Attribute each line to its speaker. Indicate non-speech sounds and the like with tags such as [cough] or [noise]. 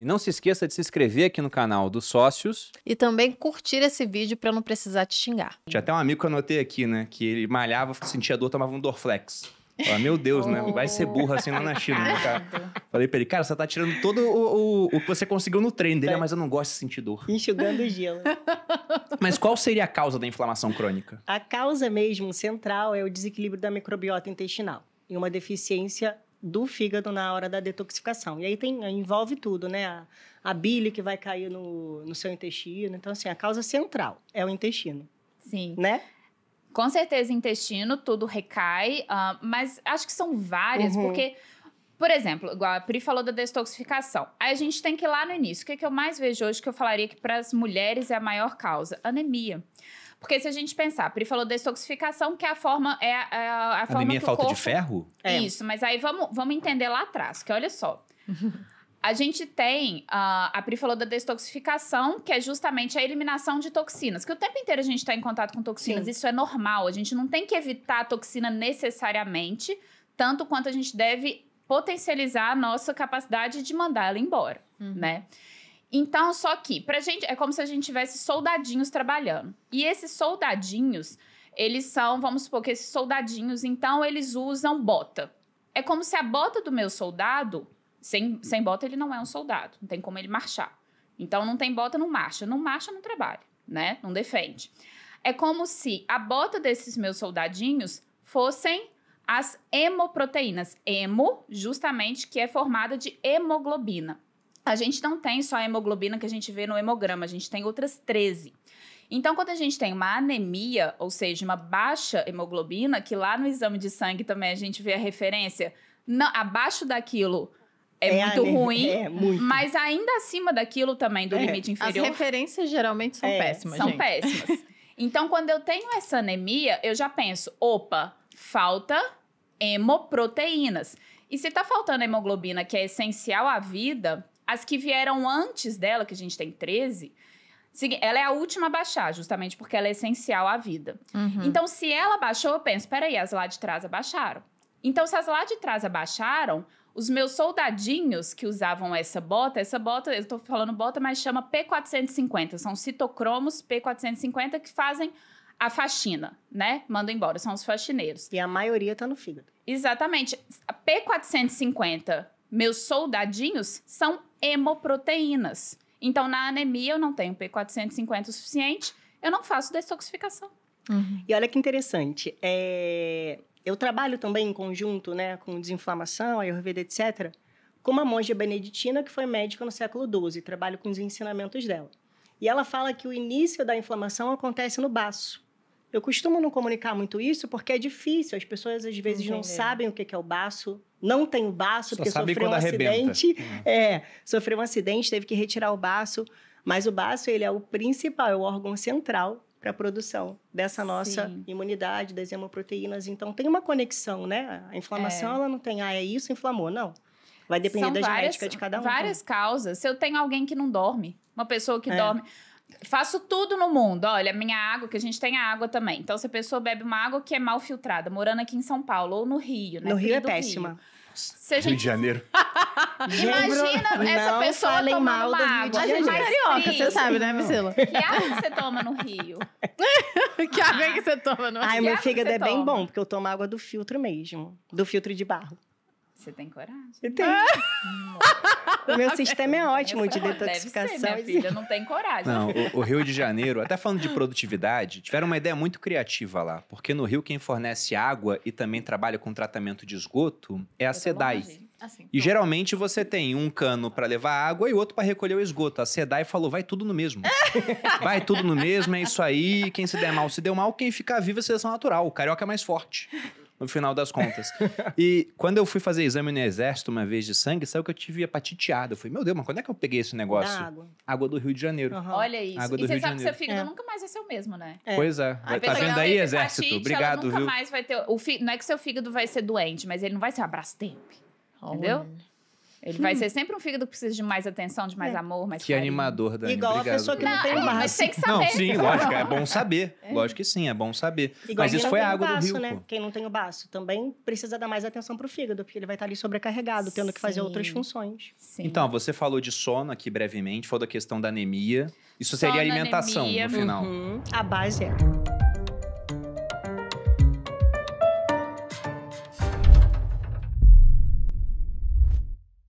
Speaker 1: E não se esqueça de se inscrever aqui no canal dos sócios.
Speaker 2: E também curtir esse vídeo para não precisar te xingar.
Speaker 1: Tinha até um amigo que eu anotei aqui, né? Que ele malhava, sentia dor, tomava um Dorflex. Falei, meu Deus, né? Oh. Vai ser burra assim lá na China, né, cara? Falei pra ele, cara, você tá tirando todo o, o, o que você conseguiu no treino dele, tá. mas eu não gosto de sentir dor. Enxugando gelo. [laughs] Mas qual seria a causa da inflamação crônica?
Speaker 2: A causa mesmo central é o desequilíbrio da microbiota intestinal e uma deficiência do fígado na hora da detoxificação. E aí tem, envolve tudo, né? A, a bile que vai cair no, no seu intestino. Então, assim, a causa central é o intestino. Sim. Né?
Speaker 3: Com certeza, intestino, tudo recai, uh, mas acho que são várias, uhum. porque por exemplo, igual a Pri falou da detoxificação. A gente tem que ir lá no início. O que, é que eu mais vejo hoje que eu falaria que para as mulheres é a maior causa? Anemia. Porque se a gente pensar, a Pri falou detoxificação, que é a forma é a, é a, a forma anemia é que falta corpo... de ferro? É. Isso, mas aí vamos, vamos entender lá atrás, que olha só. A gente tem, uh, a Pri falou da detoxificação, que é justamente a eliminação de toxinas, que o tempo inteiro a gente está em contato com toxinas, Sim. isso é normal, a gente não tem que evitar a toxina necessariamente, tanto quanto a gente deve potencializar a nossa capacidade de mandar ela embora, uhum. né? Então, só que pra gente é como se a gente tivesse soldadinhos trabalhando. E esses soldadinhos, eles são, vamos supor que esses soldadinhos, então eles usam bota. É como se a bota do meu soldado, sem, sem bota ele não é um soldado, não tem como ele marchar. Então não tem bota, não marcha, não marcha, não trabalha, né? Não defende. É como se a bota desses meus soldadinhos fossem as hemoproteínas. Hemo, justamente, que é formada de hemoglobina. A gente não tem só a hemoglobina que a gente vê no hemograma, a gente tem outras 13. Então, quando a gente tem uma anemia, ou seja, uma baixa hemoglobina, que lá no exame de sangue também a gente vê a referência, não, abaixo daquilo é, é muito anemia, ruim, é muito. mas ainda acima daquilo também, do é. limite inferior. As referências geralmente são é, péssimas. São gente. péssimas. [laughs] Então, quando eu tenho essa anemia, eu já penso, opa, falta hemoproteínas. E se está faltando hemoglobina, que é essencial à vida, as que vieram antes dela, que a gente tem 13, ela é a última a baixar, justamente porque ela é essencial à vida. Uhum. Então, se ela baixou, eu penso, peraí, as lá de trás abaixaram. Então, se as lá de trás abaixaram, os meus soldadinhos que usavam essa bota, essa bota, eu estou falando bota, mas chama P450, são citocromos P450 que fazem a faxina, né? Manda embora, são os faxineiros. E a maioria tá no fígado. Exatamente. A P450, meus soldadinhos, são hemoproteínas. Então, na anemia, eu não tenho P450 o suficiente, eu não faço
Speaker 2: detoxificação. Uhum. E olha que interessante. É... Eu trabalho também em conjunto, né, com desinflamação, ayurveda, etc., com uma monja beneditina que foi médica no século XII. Trabalho com os ensinamentos dela. E ela fala que o início da inflamação acontece no baço. Eu costumo não comunicar muito isso porque é difícil. As pessoas às vezes Entendi. não sabem o que é o baço, não tem o baço Só porque sofreu um arrebenta. acidente. Uhum. É, sofreu um acidente, teve que retirar o baço. Mas o baço ele é o principal, é o órgão central para a produção dessa nossa Sim. imunidade, das hemoproteínas. Então tem uma conexão, né? A inflamação é. ela não tem, ah, é isso, inflamou. Não. Vai depender São da várias, genética de cada um. Várias né? causas. Se eu
Speaker 3: tenho alguém que não dorme, uma pessoa que é. dorme faço tudo no mundo. Olha, minha água, que a gente tem a água também. Então, se a pessoa bebe uma água que é mal filtrada, morando aqui em São Paulo ou no Rio, né? No Rio é péssima. Rio. Se gente... Rio de Janeiro. [laughs] Imagina essa pessoa falem tomando mal uma água. A gente é carioca, você sabe, né, Priscila? Que água que você toma no Rio? [laughs] que água ah. que você toma no Rio? Ai, meu fígado é toma? bem bom, porque
Speaker 2: eu tomo água do filtro mesmo. Do filtro de barro.
Speaker 3: Você tem coragem?
Speaker 2: Eu tenho. Ah! O meu [laughs] sistema é ótimo de detoxificação. Deve ser, minha filha, não tem coragem. Não, o,
Speaker 1: o, Rio de [laughs] Janeiro, até falando de produtividade, tiveram uma ideia muito criativa lá. Porque no Rio, quem fornece água e também trabalha com tratamento de esgoto é a SEDAI. Assim, e geralmente você tem um cano para levar água e outro para recolher o esgoto. A SEDAI falou: vai tudo no mesmo.
Speaker 2: [laughs] vai tudo
Speaker 1: no mesmo, é isso aí. Quem se der mal, se deu mal. Quem ficar vivo é seleção natural. O carioca é mais forte no final das contas. [laughs] e quando eu fui fazer exame no exército uma vez de sangue, saiu que eu tive hepatite Eu falei, meu Deus, mas quando é que eu peguei esse negócio? água. Água do Rio de Janeiro. Uhum. Olha isso. Água do e você Rio sabe que seu fígado é.
Speaker 3: nunca mais vai ser o mesmo, né? É. Pois é. Vai, tá vendo aí, exército? Obrigado, nunca viu? mais vai ter... O fi... Não é que seu fígado vai ser doente, mas ele não vai ser um tempo. Entendeu? Ele hum. vai ser sempre um fígado que precisa de mais atenção, de
Speaker 2: mais é. amor, mais Que carinho.
Speaker 1: animador, Dani. Igual Obrigado. a pessoa que
Speaker 3: não, não tem base. Mas assim. tem que
Speaker 1: saber. Não, sim, [laughs] lógico. É bom saber. É. Lógico que sim, é bom saber. Igual mas isso foi a água baço, do rio. Né?
Speaker 2: Quem não tem o baço também precisa dar mais atenção pro fígado, porque ele vai estar ali sobrecarregado, tendo que fazer outras funções. Sim.
Speaker 1: Então, você falou de sono aqui brevemente, falou da questão da anemia. Isso sono, seria alimentação anemia, no final.
Speaker 2: Uhum. A base é...